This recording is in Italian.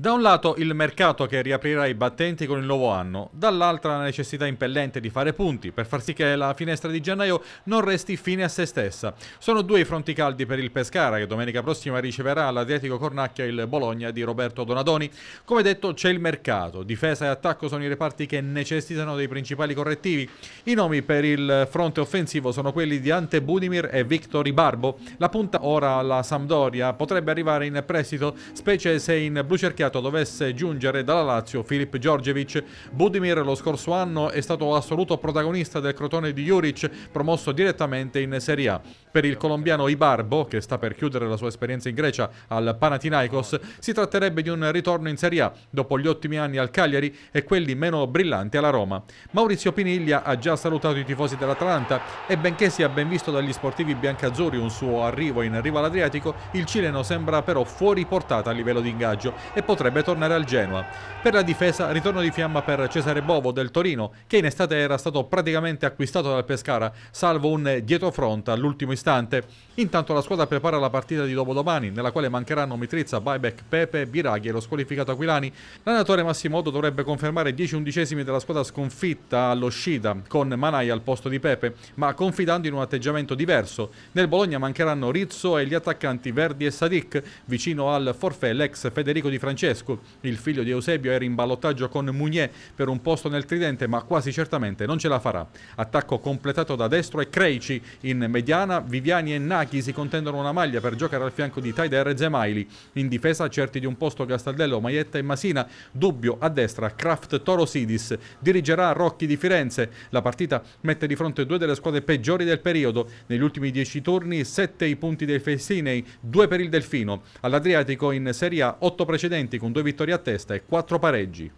Da un lato il mercato che riaprirà i battenti con il nuovo anno, dall'altra la necessità impellente di fare punti per far sì che la finestra di gennaio non resti fine a se stessa. Sono due i fronti caldi per il Pescara che domenica prossima riceverà all'Adriatico Cornacchia il Bologna di Roberto Donadoni. Come detto c'è il mercato, difesa e attacco sono i reparti che necessitano dei principali correttivi. I nomi per il fronte offensivo sono quelli di Ante Budimir e Victor Ibarbo. La punta ora alla Sampdoria potrebbe arrivare in prestito, specie se in blu cerchiato mercato dovesse giungere dalla Lazio Filip Djordjevic. Budimir lo scorso anno è stato assoluto protagonista del Crotone di Juric, promosso direttamente in Serie A. Per il colombiano Ibarbo, che sta per chiudere la sua esperienza in Grecia al Panathinaikos, si tratterebbe di un ritorno in Serie A dopo gli ottimi anni al Cagliari e quelli meno brillanti alla Roma. Maurizio Piniglia ha già salutato i tifosi dell'Atalanta e benché sia ben visto dagli sportivi biancazzurri un suo arrivo in riva all'Adriatico, il cileno sembra però fuori portata a livello di ingaggio e potrebbe tornare al Genoa. Per la difesa ritorno di fiamma per Cesare Bovo del Torino che in estate era stato praticamente acquistato dal Pescara salvo un dietrofront all'ultimo istante. Intanto la squadra prepara la partita di dopodomani nella quale mancheranno Mitrizza, Buyback, Pepe, Biraghi e lo squalificato Aquilani. L'allenatore Massimotto dovrebbe confermare 10 undicesimi della squadra sconfitta all'uscita con Manai al posto di Pepe ma confidando in un atteggiamento diverso. Nel Bologna mancheranno Rizzo e gli attaccanti Verdi e Sadik vicino al forfè l'ex Federico Di Francesco Francesco. Il figlio di Eusebio era in ballottaggio con Mounier per un posto nel tridente, ma quasi certamente non ce la farà. Attacco completato da destro e Creici in mediana. Viviani e Nachi si contendono una maglia per giocare al fianco di Taider e Zemaili. In difesa certi di un posto Castaldello, Maietta e Masina. Dubbio a destra Kraft Torosidis. Dirigerà Rocchi di Firenze. La partita mette di fronte due delle squadre peggiori del periodo. Negli ultimi dieci turni sette i punti dei Fessinei, due per il Delfino. All'Adriatico in Serie A otto precedenti con due vittorie a testa e quattro pareggi.